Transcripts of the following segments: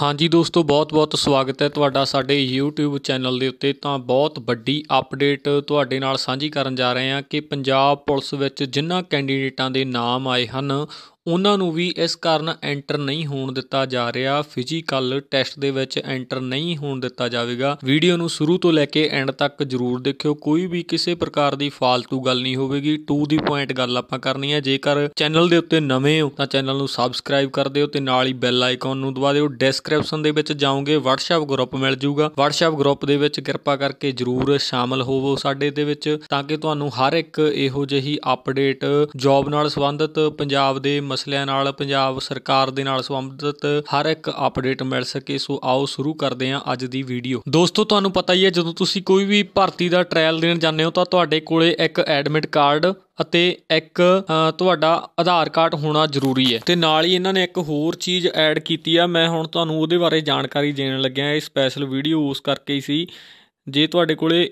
ਹਾਂਜੀ ਦੋਸਤੋ ਬਹੁਤ-ਬਹੁਤ ਸਵਾਗਤ ਹੈ ਤੁਹਾਡਾ ਸਾਡੇ YouTube ਚੈਨਲ ਦੇ ਉੱਤੇ ਤਾਂ ਬਹੁਤ ਵੱਡੀ ਅਪਡੇਟ ਤੁਹਾਡੇ ਨਾਲ ਸਾਂਝੀ ਕਰਨ ਜਾ ਰਹੇ ਹਾਂ ਕਿ ਪੰਜਾਬ ਪੁਲਿਸ ਵਿੱਚ ਜਿਨ੍ਹਾਂ ਕੈਂਡੀਡੇਟਾਂ ਦੇ ਨਾਮ ਆਏ ਹਨ ਉਹਨਾਂ ਨੂੰ ਵੀ ਇਸ ਕਾਰਨ ਐਂਟਰ ਨਹੀਂ ਹੋਣ ਦਿੱਤਾ ਜਾ ਰਿਹਾ ਫਿਜ਼ੀਕਲ ਟੈਸਟ ਦੇ ਵਿੱਚ ਐਂਟਰ ਨਹੀਂ ਹੋਣ ਦਿੱਤਾ ਜਾਵੇਗਾ ਵੀਡੀਓ ਨੂੰ ਸ਼ੁਰੂ ਤੋਂ ਲੈ ਕੇ ਐਂਡ ਤੱਕ ਜ਼ਰੂਰ ਦੇਖਿਓ ਕੋਈ ਵੀ ਕਿਸੇ ਪ੍ਰਕਾਰ ਦੀ ਫਾਲਤੂ ਗੱਲ ਨਹੀਂ ਹੋਵੇਗੀ ਟੂ ਦੀ ਪੁਆਇੰਟ ਗੱਲ ਆਪਾਂ ਕਰਨੀ ਹੈ ਜੇਕਰ ਚੈਨਲ ਦੇ ਉੱਤੇ ਨਵੇਂ ਹੋ ਤਾਂ ਚੈਨਲ ਨੂੰ ਸਬਸਕ੍ਰਾਈਬ ਕਰ ਦਿਓ ਤੇ ਨਾਲ ਹੀ ਬੈਲ ਆਈਕਨ ਨੂੰ ਦਬਾ ਦਿਓ ਡਿਸਕ੍ਰਿਪਸ਼ਨ ਦੇ ਵਿੱਚ ਜਾਓਗੇ WhatsApp ਗਰੁੱਪ ਮਿਲ ਜਾਊਗਾ WhatsApp ਗਰੁੱਪ ਦੇ ਵਿੱਚ ਕਿਰਪਾ ਕਰਕੇ ਜ਼ਰੂਰ ਸ਼ਾਮਲ ਹੋਵੋ ਸਾਡੇ ਦੇ ਵਿੱਚ ਤਾਂ ਕਿ ਤੁਹਾਨੂੰ ਹਰ ਇੱਕ ਇਹੋ ਜਿਹੀ ਅਪਡੇਟ ਜੌਬ ਨਾਲ ਸੰਬੰਧਿਤ ਪੰਜਾਬ ਦੇ ਮਸਲਿਆਂ ਨਾਲ ਪੰਜਾਬ ਸਰਕਾਰ ਦੇ ਨਾਲ ਸੰਬੰਧਿਤ ਹਰ ਇੱਕ ਅਪਡੇਟ ਮਿਲ ਸਕੇ ਸੋ ਆਓ ਸ਼ੁਰੂ ਕਰਦੇ ਹਾਂ ਅੱਜ ਦੀ ਵੀਡੀਓ ਦੋਸਤੋ ਤੁਹਾਨੂੰ ਪਤਾ ਹੀ ਹੈ ਜਦੋਂ ਤੁਸੀਂ ਕੋਈ ਵੀ ਭਰਤੀ ਦਾ ਟ੍ਰਾਇਲ ਦੇਣ ਜਾਂਦੇ ਹੋ ਤਾਂ ਤੁਹਾਡੇ ਕੋਲੇ ਇੱਕ ਐਡਮਿਟ ਕਾਰਡ ਅਤੇ ਇੱਕ ਤੁਹਾਡਾ ਆਧਾਰ ਕਾਰਡ ਹੋਣਾ ਜ਼ਰੂਰੀ ਹੈ ਤੇ ਨਾਲ ਹੀ ਇਹਨਾਂ ਨੇ ਇੱਕ ਹੋਰ ਚੀਜ਼ ਐਡ ਕੀਤੀ ਆ ਮੈਂ ਹੁਣ ਤੁਹਾਨੂੰ ਉਹਦੇ ਬਾਰੇ ਜਾਣਕਾਰੀ ਦੇਣ ਲੱਗਿਆ ਇਹ ਸਪੈਸ਼ਲ ਵੀਡੀਓ ਉਸ ਕਰਕੇ ਹੀ ਸੀ ਜੇ ਤੁਹਾਡੇ ਕੋਲੇ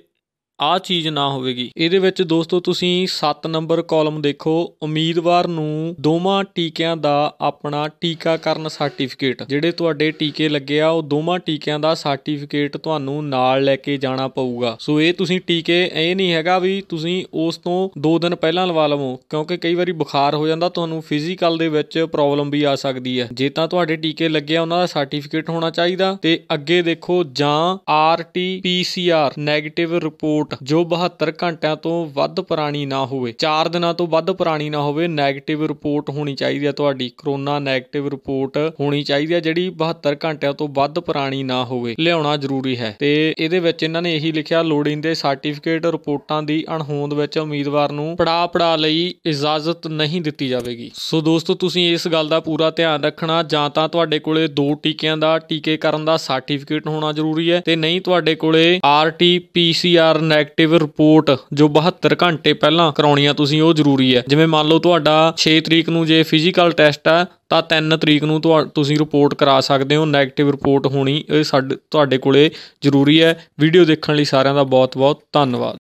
ਆ ਚੀਜ਼ ਨਾ ਹੋਵੇਗੀ ਇਹਦੇ ਵਿੱਚ ਦੋਸਤੋ ਤੁਸੀਂ 7 ਨੰਬਰ ਕਾਲਮ ਦੇਖੋ ਉਮੀਦਵਾਰ ਨੂੰ ਦੋਵਾਂ ਟੀਕਿਆਂ ਦਾ ਆਪਣਾ ਟੀਕਾਕਰਨ ਸਰਟੀਫਿਕੇਟ ਜਿਹੜੇ ਤੁਹਾਡੇ ਟੀਕੇ ਲੱਗੇ ਆ ਉਹ ਦੋਵਾਂ ਟੀਕਿਆਂ ਦਾ ਸਰਟੀਫਿਕੇਟ ਤੁਹਾਨੂੰ ਨਾਲ ਲੈ ਕੇ ਜਾਣਾ ਪਊਗਾ ਸੋ ਇਹ ਤੁਸੀਂ ਟੀਕੇ ਇਹ ਨਹੀਂ ਹੈਗਾ ਵੀ ਤੁਸੀਂ ਉਸ ਤੋਂ 2 ਦਿਨ ਪਹਿਲਾਂ ਲਵਾ ਲਵੋ ਕਿਉਂਕਿ ਕਈ ਵਾਰੀ ਬੁਖਾਰ ਹੋ ਜਾਂਦਾ ਤੁਹਾਨੂੰ ਫਿਜ਼ੀਕਲ ਦੇ ਵਿੱਚ ਪ੍ਰੋਬਲਮ ਵੀ ਆ ਸਕਦੀ ਹੈ ਜੇ ਤਾਂ ਤੁਹਾਡੇ ਟੀਕੇ ਲੱਗੇ ਆ ਉਹਨਾਂ ਦਾ ਸਰਟੀਫਿਕੇਟ ਹੋਣਾ ਚਾਹੀਦਾ ਤੇ ਅੱਗੇ ਦੇਖੋ ਜਾਂ ਆਰਟੀ ਪੀਸੀਆਰ 네ਗੇਟਿਵ ਰਿਪੋਰਟ ਜੋ 72 ਘੰਟਿਆਂ ਤੋਂ ਵੱਧ ਪੁਰਾਣੀ ਨਾ ਹੋਵੇ 4 ਦਿਨਾਂ ਤੋਂ ਵੱਧ ਪੁਰਾਣੀ ਨਾ ਹੋਵੇ 네ਗੇਟਿਵ ਰਿਪੋਰਟ ਹੋਣੀ ਚਾਹੀਦੀ ਹੈ ਤੁਹਾਡੀ ਕਰੋਨਾ 네ਗੇਟਿਵ ਰਿਪੋਰਟ ਹੋਣੀ ਚਾਹੀਦੀ ਹੈ ਜਿਹੜੀ 72 ਘੰਟਿਆਂ ਤੋਂ ਵੱਧ ਪੁਰਾਣੀ ਨਾ ਹੋਵੇ ਲਿਆਉਣਾ ਜ਼ਰੂਰੀ ਹੈ ਤੇ ਇਹਦੇ ਵਿੱਚ ਇਹਨਾਂ ਨੇ ਇਹੀ ਲਿਖਿਆ ਲੋੜੀਂਦੇ ਸਰਟੀਫਿਕੇਟ ਰਿਪੋਰਟਾਂ ਦੀ ਅਣਹੋਂਦ ਵਿੱਚ ਉਮੀਦਵਾਰ ਨੂੰ ਪੜਾ ਪੜਾ ਲਈ ਇਜਾਜ਼ਤ ਨਹੀਂ ਦਿੱਤੀ ਜਾਵੇਗੀ ਸੋ ਦੋਸਤੋ ਤੁਸੀਂ ਇਸ ਗੱਲ ਦਾ ਪੂਰਾ ਧਿਆਨ ਰੱਖਣਾ ਜਾਂ ਤਾਂ ਤੁਹਾਡੇ ਕੋਲੇ ਦੋ ਟੀਕਿਆਂ ਦਾ ਟੀਕੇ ਕਰਨ ਦਾ ਸਰਟੀਫਿਕੇਟ ਹੋਣਾ ਜ਼ਰੂਰੀ ਹੈ ਤੇ ਨਹੀਂ ਤੁਹਾਡੇ ਕੋਲੇ ਆਰਟੀ ਪੀਸੀਆਰ ਨੈਗੇਟਿਵ ਰਿਪੋਰਟ ਜੋ 72 ਘੰਟੇ ਪਹਿਲਾਂ ਕਰਾਉਣੀ ਆ ਤੁਸੀਂ ਉਹ ਜ਼ਰੂਰੀ ਹੈ ਜਿਵੇਂ ਮੰਨ ਲਓ ਤੁਹਾਡਾ 6 ਤਰੀਕ ਨੂੰ ਜੇ ਫਿਜ਼ੀਕਲ ਟੈਸਟ ਆ ਤਾਂ 3 ਤਰੀਕ ਨੂੰ ਤੁਸੀਂ ਰਿਪੋਰਟ ਕਰਾ ਸਕਦੇ ਹੋ ਨੈਗੇਟਿਵ ਰਿਪੋਰਟ ਹੋਣੀ ਇਹ ਸਾਡੇ ਤੁਹਾਡੇ ਕੋਲੇ ਜ਼ਰੂਰੀ ਹੈ ਵੀਡੀਓ ਦੇਖਣ ਲਈ ਸਾਰਿਆਂ ਦਾ ਬਹੁਤ-ਬਹੁਤ ਧੰਨਵਾਦ